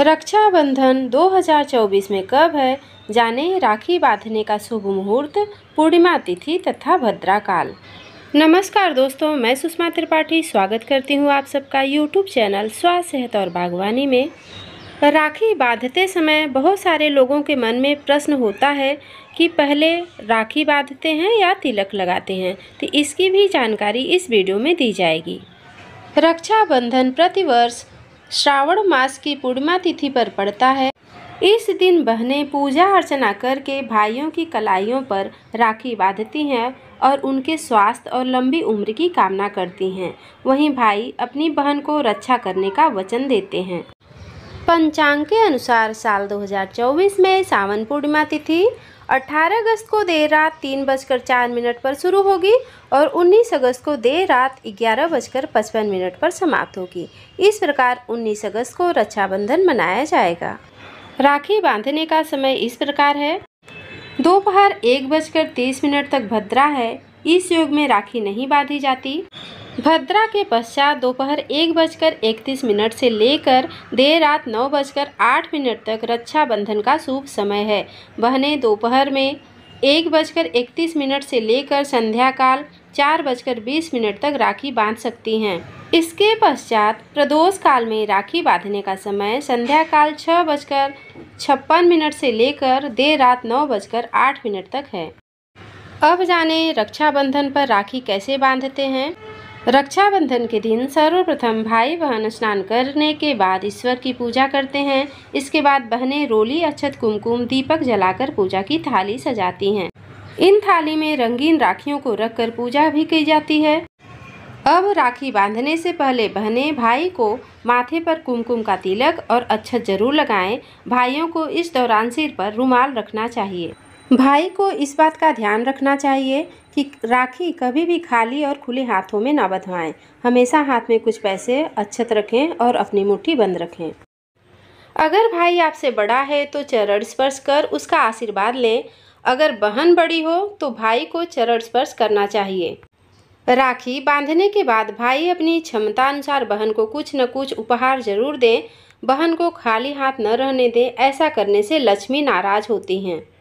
रक्षाबंधन 2024 में कब है जाने राखी बांधने का शुभ मुहूर्त पूर्णिमा तिथि तथा भद्रा काल नमस्कार दोस्तों मैं सुषमा त्रिपाठी स्वागत करती हूँ आप सबका यूट्यूब चैनल स्वास्थ्य सेहत और बागवानी में राखी बांधते समय बहुत सारे लोगों के मन में प्रश्न होता है कि पहले राखी बांधते हैं या तिलक लगाते हैं तो इसकी भी जानकारी इस वीडियो में दी जाएगी रक्षाबंधन प्रतिवर्ष श्रावण मास की पूर्णिमा तिथि पर पड़ता है इस दिन बहनें पूजा अर्चना करके भाइयों की कलाइयों पर राखी बांधती हैं और उनके स्वास्थ्य और लंबी उम्र की कामना करती हैं वहीं भाई अपनी बहन को रक्षा करने का वचन देते हैं पंचांग के अनुसार साल 2024 में सावन पूर्णिमा तिथि 18 अगस्त को देर रात तीन बजकर चार मिनट पर शुरू होगी और 19 अगस्त को देर रात ग्यारह बजकर पचपन मिनट पर समाप्त होगी इस प्रकार 19 अगस्त को रक्षाबंधन मनाया जाएगा राखी बांधने का समय इस प्रकार है दोपहर एक बजकर तीस मिनट तक भद्रा है इस योग में राखी नहीं बांधी जाती भद्रा के पश्चात दोपहर एक बजकर इकतीस मिनट से लेकर देर रात नौ बजकर आठ मिनट तक रक्षाबंधन का शुभ समय है बहनें दोपहर में एक बजकर इकतीस मिनट से लेकर संध्या काल चार बजकर बीस मिनट तक राखी बांध सकती हैं इसके पश्चात प्रदोष काल में राखी बांधने का समय संध्या काल छः बजकर छप्पन मिनट से लेकर देर रात नौ बजकर आठ मिनट तक है अब जाने रक्षाबंधन पर राखी कैसे बांधते हैं रक्षाबंधन के दिन सर्वप्रथम भाई बहन स्नान करने के बाद ईश्वर की पूजा करते हैं इसके बाद बहनें रोली अक्षत कुमकुम दीपक जलाकर पूजा की थाली सजाती हैं इन थाली में रंगीन राखियों को रखकर पूजा भी की जाती है अब राखी बांधने से पहले बहनें भाई को माथे पर कुमकुम का तिलक और अच्छत जरूर लगाएं भाइयों को इस दौरान सिर पर रुमाल रखना चाहिए भाई को इस बात का ध्यान रखना चाहिए कि राखी कभी भी खाली और खुले हाथों में ना बधवाएं। हमेशा हाथ में कुछ पैसे अच्छत रखें और अपनी मुट्ठी बंद रखें अगर भाई आपसे बड़ा है तो चरण स्पर्श कर उसका आशीर्वाद लें अगर बहन बड़ी हो तो भाई को चरण स्पर्श करना चाहिए राखी बांधने के बाद भाई अपनी क्षमता अनुसार बहन को कुछ न कुछ उपहार जरूर दें बहन को खाली हाथ न रहने दें ऐसा करने से लक्ष्मी नाराज होती हैं